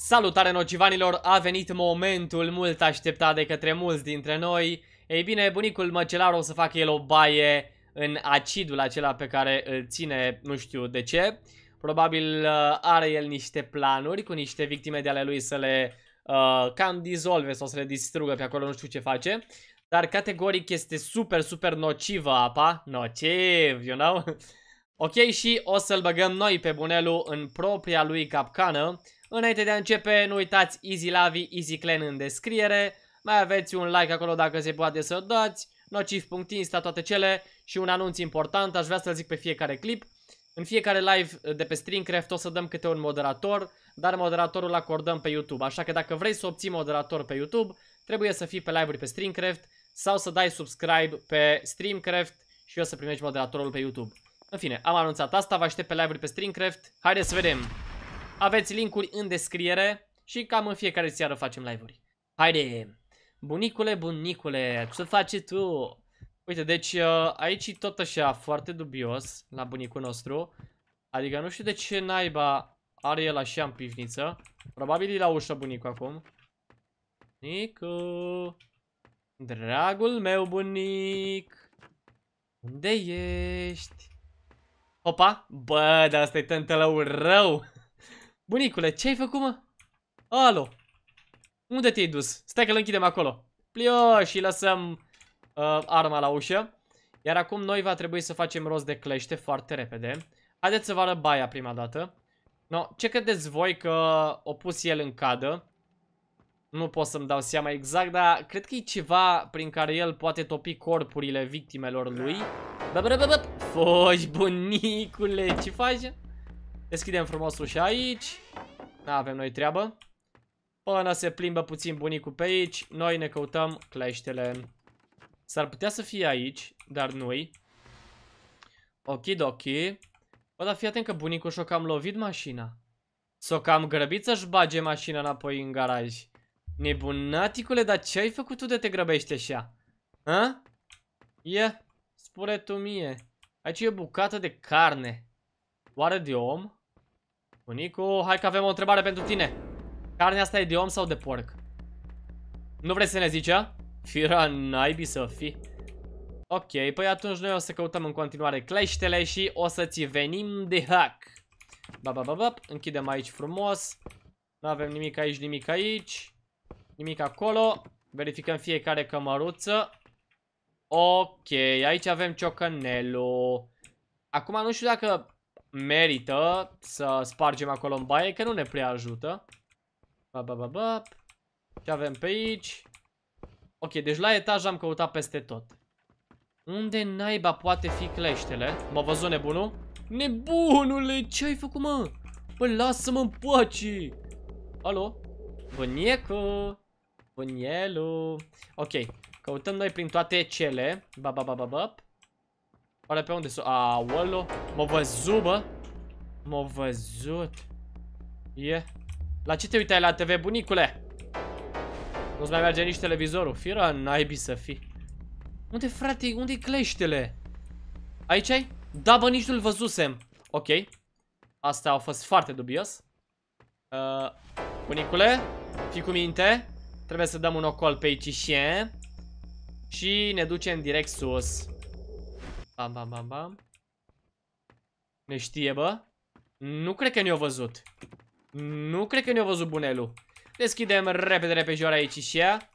Salutare nocivanilor, a venit momentul mult așteptat de către mulți dintre noi. Ei bine, bunicul măcelar o să facă el o baie în acidul acela pe care îl ține nu știu de ce. Probabil uh, are el niște planuri cu niște victime de ale lui să le uh, cam dizolve sau să le distrugă pe acolo, nu știu ce face. Dar categoric este super, super nocivă apa. Nociv, you know? ok, și o să-l băgăm noi pe bunelul în propria lui capcană Înainte de a începe, nu uitați Easy Lavi, Easy Clan în descriere. Mai aveți un like acolo dacă se poate să dați. Nociv.insta, toate cele. Și un anunț important, aș vrea să-l zic pe fiecare clip. În fiecare live de pe Streamcraft o să dăm câte un moderator, dar moderatorul acordăm pe YouTube. Așa că dacă vrei să obții moderator pe YouTube, trebuie să fii pe live-uri pe Streamcraft sau să dai subscribe pe Streamcraft și o să primești moderatorul pe YouTube. În fine, am anunțat asta, vă aștept pe live-uri pe Streamcraft. Haideți să vedem! Aveți linkuri în descriere și cam în fiecare seară facem live-uri. Haide! Bunicule, bunicule, ce faci tu? Uite, deci uh, aici e tot așa foarte dubios la bunicul nostru. Adică nu știu de ce naiba are el așa în pivniță. Probabil e la ușă bunicul acum. Nicu! Dragul meu bunic! Unde ești? Opa! Bă, dar asta e tântălău rău! Bunicule, ce-ai făcut, mă? Alo! Unde te-ai dus? Stai că-l închidem acolo. Plio și lăsăm uh, arma la ușă. Iar acum noi va trebui să facem rost de clește foarte repede. Haideți să vă arăt baia prima dată. No, ce credeți voi că o pus el în cadă? Nu pot să-mi dau seama exact, dar cred că e ceva prin care el poate topi corpurile victimelor lui. Bă, bă, bă, bă. Foși, bunicule, ce faci? Deschidem frumos ușa aici. N-avem noi treabă. Până se plimbă puțin bunicul pe aici, noi ne căutăm cleștele. S-ar putea să fie aici, dar nu-i. Okidoki. Bă, dar fii atent că bunicul și-o cam lovit mașina. S-o cam grăbit să-și bage mașina înapoi în garaj. Nebunaticule, dar ce ai făcut tu de te grăbești așa? Hă? Ia, yeah. spune tu mie. Aici e o bucată de carne. Oare de om? Bunicu, hai că avem o întrebare pentru tine. Carnea asta e de om sau de porc? Nu vrei să ne zici, a? Fira naibii să fi. Ok, păi atunci noi o să căutăm în continuare cleștele și o să ți venim de hack. Ba, ba, ba, ba. Închidem aici frumos. Nu avem nimic aici, nimic aici. Nimic acolo. Verificăm fiecare cămăruță. Ok, aici avem ciocanelul. Acum nu știu dacă merită să spargem acolo în baie, că nu ne prea ajută. Ba, ba, ba, ba. Ce avem pe aici? Ok, deci la etaj am căutat peste tot. Unde naiba poate fi cleștele? M-a văzut nebunul? Nebunule, ce ai făcut, mă? Bă, lasă-mă în pace! Alo? Băniecu! Bunielu! Ok, căutăm noi prin toate cele. Ba, ba, ba, ba, ba. Oare pe unde sunt? Aolo, m mă văzut, bă m văzut E yeah. La ce te uitai la TV, bunicule? Nu-ți mai merge nici televizorul Fira naibii să fi. Unde, frate, unde-i cleștele? Aici ai? Da, bă, nici nu-l văzusem Ok Asta a fost foarte dubios uh, Bunicule Fii cu minte Trebuie să dăm un ocol pe aici și Și ne ducem direct sus Bam, bam, bam, bam. Ne știe, bă. Nu cred că ne-o văzut. Nu cred că ne-o văzut bunelul. Deschidem repede repede repejor aici și ea.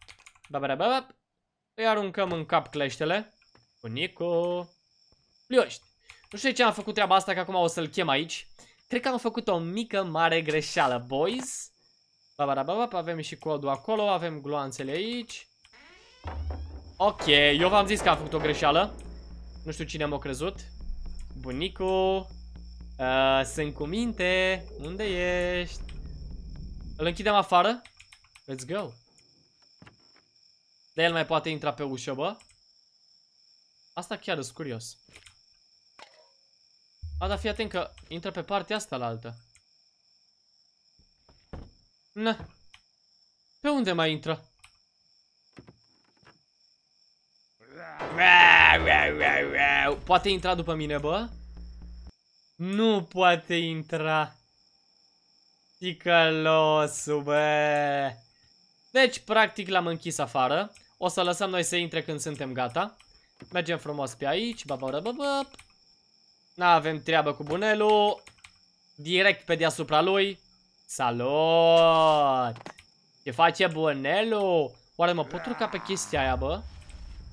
Da, ba. Îi aruncăm în cap cleștele. Bunico. Plioști. Nu știu ce am făcut treaba asta, că acum o să-l chem aici. Cred că am făcut o mică, mare greșeală, boys. ba. Da, avem și codul acolo, avem gloanțele aici. Ok, eu v-am zis că am făcut o greșeală. Nu știu cine am o crezut. Bunicu. Uh, sunt cu minte. Unde ești? Îl închidem afară. Let's go. De el mai poate intra pe ușă, bă. Asta chiar e curios. A, dar fii atent că intră pe partea asta la altă. Na. Pe unde mai intră? Aaaa! Poate intra după mine, bă? Nu poate intra. Ticălosul, bă. Deci, practic, l-am închis afară. O să lăsăm noi să intre când suntem gata. Mergem frumos pe aici. N-avem treabă cu bunelul. Direct pe deasupra lui. Salut! Ce face bunelul? Oare mă pot urca pe chestia aia, bă?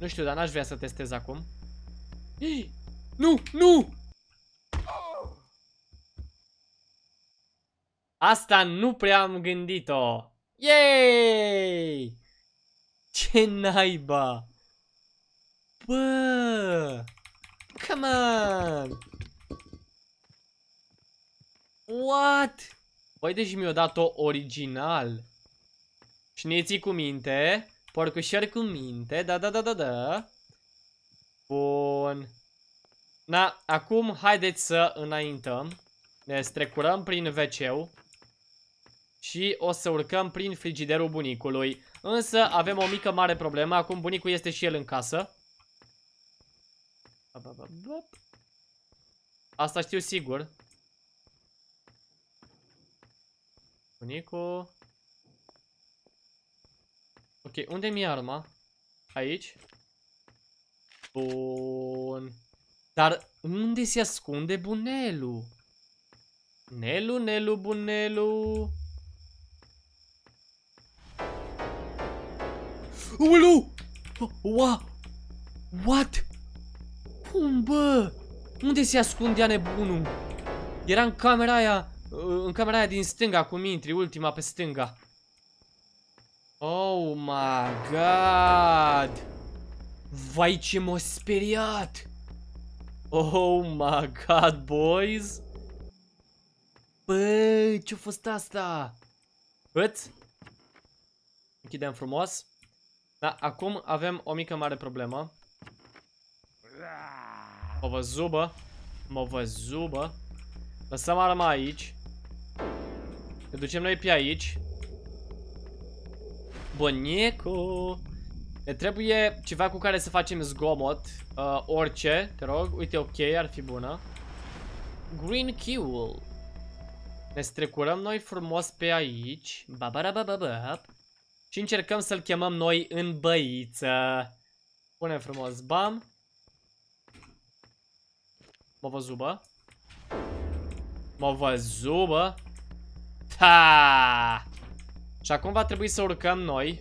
Nu știu, dar n-aș vrea să testez acum. Ei, nu, nu! Asta nu prea am gândit-o. Yay! Ce naiba! Bă! Come on! What? Păi, deci mi-o dat-o original. Și ne cu minte. Porcușor cu minte, da, da, da, da, da. Bun. Na, acum haideți să înaintăm. Ne strecurăm prin wc Și o să urcăm prin frigiderul bunicului. Însă avem o mică mare problemă. Acum bunicul este și el în casă. Asta știu sigur. Bunicul... Ok, unde mi-e arma? Aici? Bun. Dar unde se ascunde bunelul? Nelu, Nelu, bunelu. Ulu! Ua! What? Cum, bă? Unde se ascundea nebunul? Era în camera aia, în camera aia din stânga, cum intri, ultima pe stânga. Oh my god! Vai ce m-a speriat! Oh my god, boys! Băi, ce-a fost asta? Băt? Închidem frumos. Da, acum avem o mică mare problemă. Mă văzut, bă. Mă văzut, bă. Lăsăm arma aici. Ne ducem noi pe aici. Băniecu! Ne trebuie ceva cu care să facem zgomot. Uh, orice, te rog. Uite, ok, ar fi bună. Green Kewl Ne strecurăm noi frumos pe aici. ba Și încercăm să-l chemăm noi în băiță. Pune frumos bam. Mă văzut, bă? Mă văzut, bă? Taaa și acum va trebui să urcăm noi.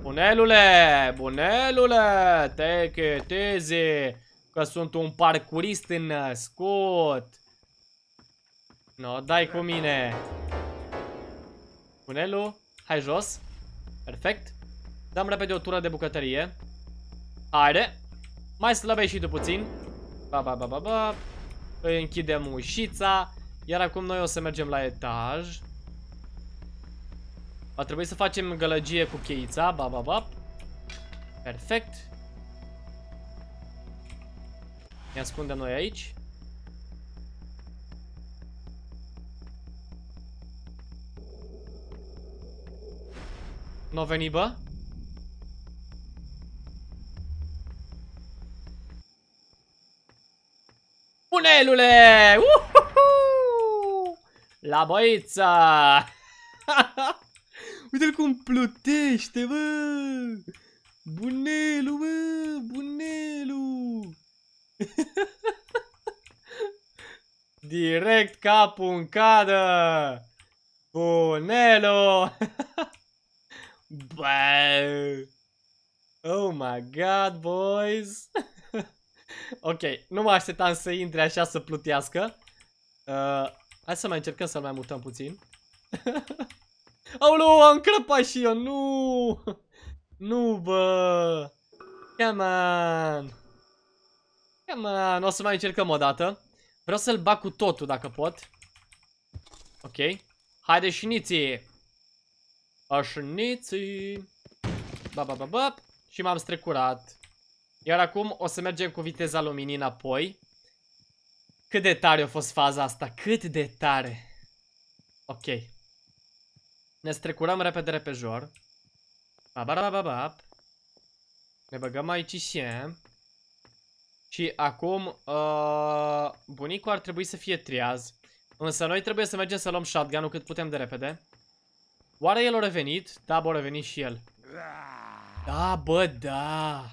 Bunelule, bunelule, take it easy, că sunt un parcurist născut. No, dai cu mine. Bunelu, hai jos. Perfect. Dăm repede o tură de bucătărie. Haide. Mai slăbești și tu puțin. Ba, ba, ba, ba, ba. închidem ușița. Iar acum noi o să mergem la etaj. Va trebui să facem gălăgie cu cheița. Ba, ba, ba. Perfect. Ne ascundem noi aici. Nu a venit, veni, bă? Bunelule! Uhuhu! La băiță! Uite-l cum plutește, bă! Bunelu, bă! Bunelu! Direct capul în cadă! Bunelu! bă! Oh my god, boys! ok, nu mă așteptam să intre așa să plutească. Uh, hai să mai încercăm să-l mai mutăm puțin. Aoleu, am crăpat și eu, nu! Nu, bă! Come on! Come on, o să mai încercăm o dată. Vreau să-l bag cu totul, dacă pot. Ok. Haide și niții! Așa ba ba ba. ba! Și m-am strecurat. Iar acum o să mergem cu viteza luminii înapoi. Cât de tare a fost faza asta, cât de tare! Ok. Ne strecurăm repede repejor. Bababababab. Ne băgăm aici și Și acum uh, bunicul ar trebui să fie triaz. Însă noi trebuie să mergem să luăm shotgun-ul cât putem de repede. Oare el a revenit? Da, bă, a revenit și el. Da, bă, da.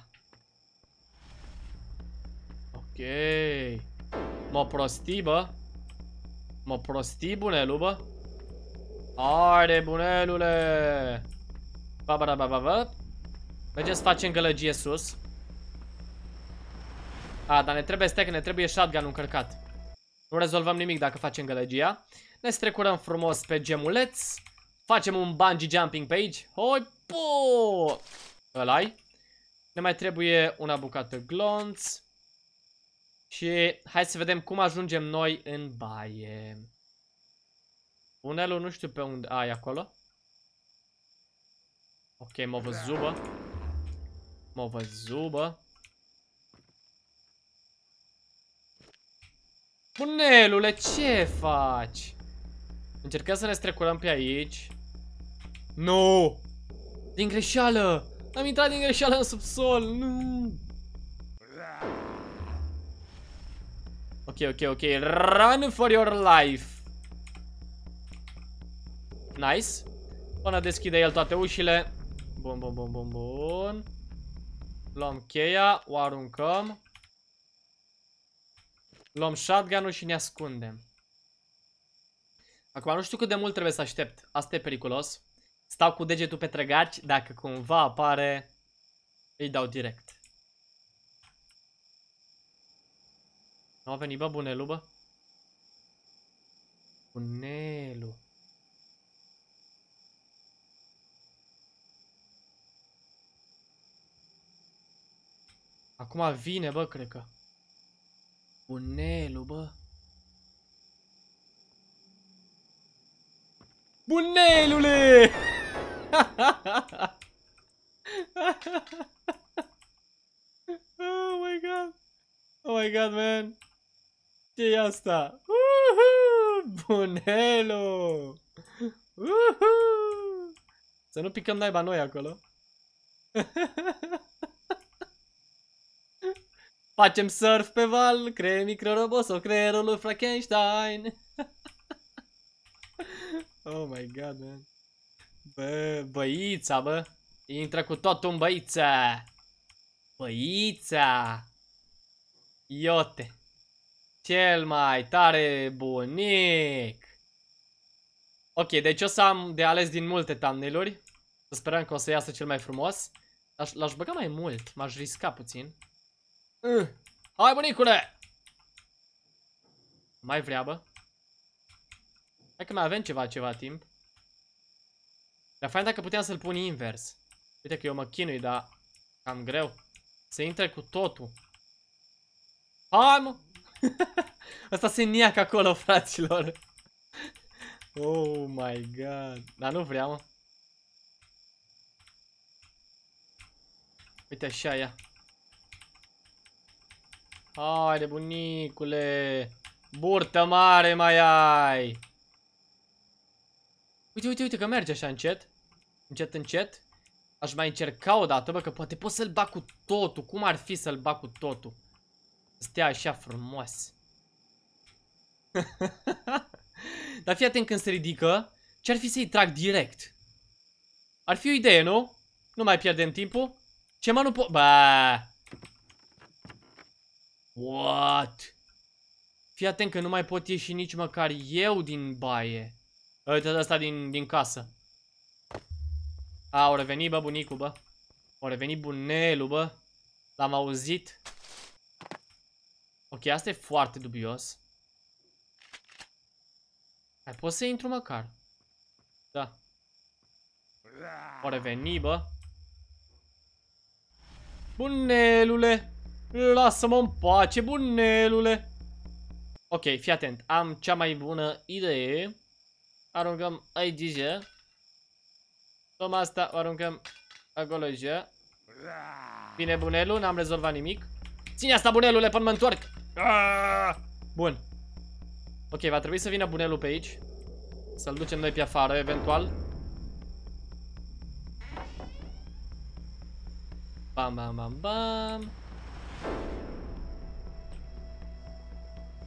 Ok. Mă prosti, bă. Mă prosti, bunelu, bă. Haide, bunelule! Ba, ba, da, ba, ba, ba. Mergem să facem gălăgie sus. A, dar ne trebuie stack, ne trebuie shotgun încărcat. Nu rezolvăm nimic dacă facem gălăgia. Ne strecurăm frumos pe gemuleț. Facem un bungee jumping pe aici. Hoi, po! Ăla-i. Ne mai trebuie una bucată glonț. Și hai să vedem cum ajungem noi în baie. Tunelul nu știu pe unde... ai acolo? Ok, mă au mă bă. M-au ce faci? Încercăm să ne strecurăm pe aici. Nu! No! Din greșeală! Am intrat din greșeală în subsol! Nu! Ok, ok, ok. Run for your life! Nice. Până deschide el toate ușile. Bun, bun, bun, bun, bun. Luăm cheia, o aruncăm. Luăm shotgun-ul și ne ascundem. Acum nu știu cât de mult trebuie să aștept. Asta e periculos. Stau cu degetul pe trăgaci. Dacă cumva apare, îi dau direct. Nu a venit, bă, bunelu, bă. Bunelu. Acum vine, bă, cred că. Bunelu, bă. Bunelule! oh my god! Oh my god, man! ce e asta? Uhu! Bunelu! Uhu! Să nu picăm naiba noi acolo. Facem surf pe val, sau crei creierul lui Frankenstein. oh my god, man. Bă, băița, bă. Intră cu totul în băița. Băița. Iote. Cel mai tare bunic. Ok, deci o să am de ales din multe thumbnail-uri. Să sperăm că o să iasă cel mai frumos. L-aș băga mai mult, m-aș risca puțin. Uh. Hai, bunicule! Mai vreabă? Hai că mai avem ceva, ceva timp. Dar fain dacă puteam să-l pun invers. Uite că eu mă chinui, dar cam greu. Se intre cu totul. Hai, mă! Asta se niac acolo, fraților. oh my god. Dar nu vreau, mă. Uite așa ea. Haide, bunicule! Burtă mare mai ai! Uite, uite, uite că merge așa încet. Încet, încet. Aș mai încerca o dată, bă, că poate pot să-l bag cu totul. Cum ar fi să-l bag cu totul? stea așa frumos. Dar fii atent când se ridică. Ce-ar fi să-i trag direct? Ar fi o idee, nu? Nu mai pierdem timpul. Ce mă nu pot... Bă! What? Fii atent că nu mai pot ieși nici măcar eu din baie. Uite asta din, din casă. A, o revenit, bă, bunicul, bă. O revenit bunelul, bă. L-am auzit. Ok, asta e foarte dubios. Mai pot să intru măcar. Da. O reveni, bă. Bunelule! Lasă-mă în pace, bunelule! Ok, fii atent. Am cea mai bună idee. Aruncăm aici grijă. Luăm asta, o aruncăm acolo grijă. Bine, bunelul, n-am rezolvat nimic. Ține asta, bunelule, până mă întorc! Ah! Bun. Ok, va trebui să vină bunelul pe aici. Să-l ducem noi pe afară, eventual. Bam, bam, bam, bam.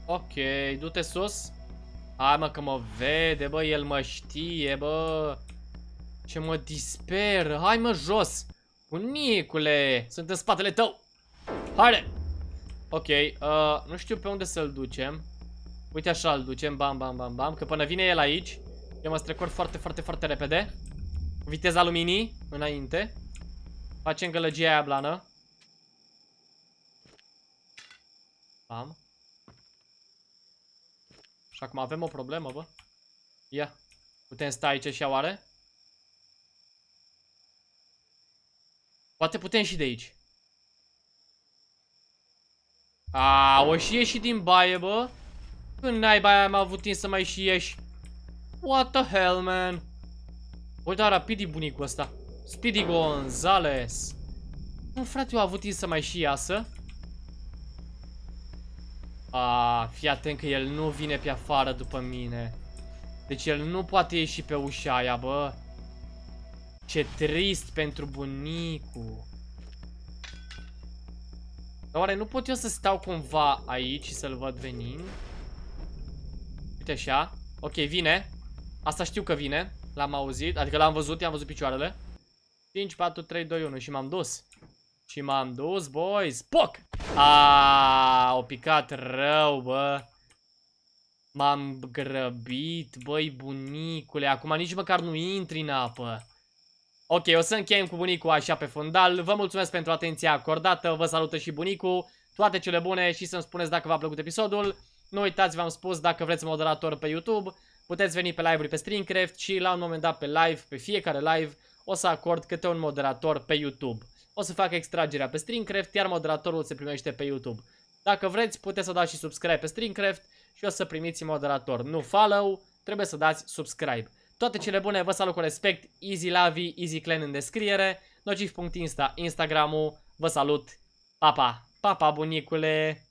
Ok, du-te sus. Hai mă că mă vede, bă, el mă știe, bă. Ce mă disper. Hai mă jos. Unicule. sunt în spatele tău. Haide. Ok, uh, nu știu pe unde să-l ducem. Uite așa îl ducem, bam, bam, bam, bam. Că până vine el aici, eu mă strecor foarte, foarte, foarte repede. Viteza luminii, înainte. Facem gălăgia aia blană. Am. Și acum avem o problemă, bă. Ia. Putem sta aici și oare? Poate putem și de aici. A, o și ieși din baie, bă. Când n-ai baie am avut timp să mai și ieși. What the hell, man? Uite, da, rapid e bunicul ăsta. Speedy Gonzales. Nu, frate, eu a avut timp să mai și iasă. A, fii atent că el nu vine pe afară după mine. Deci el nu poate ieși pe ușa aia, bă. Ce trist pentru bunicu. Dar oare nu pot eu să stau cumva aici și să-l văd venind? Uite așa. Ok, vine. Asta știu că vine. L-am auzit, adică l-am văzut, i-am văzut picioarele. 5, 4, 3, 2, 1 și m-am dus. Și m-am dus, boys. Poc! A, o picat rău, bă. M-am grăbit, băi bunicule. Acum nici măcar nu intri în apă. Ok, o să încheiem cu bunicul așa pe fundal. Vă mulțumesc pentru atenția acordată. Vă salută și bunicul. Toate cele bune și să-mi spuneți dacă v-a plăcut episodul. Nu uitați, v-am spus, dacă vreți moderator pe YouTube, puteți veni pe live-uri pe Streamcraft și la un moment dat pe live, pe fiecare live, o să acord câte un moderator pe YouTube o să fac extragerea pe StreamCraft, iar moderatorul se primește pe YouTube. Dacă vreți, puteți să dați și subscribe pe StreamCraft și o să primiți moderator. Nu follow, trebuie să dați subscribe. Toate cele bune, vă salut cu respect, Easy Lavi, Easy Clan în descriere, nociv.insta, Instagram-ul, vă salut, papa, papa bunicule!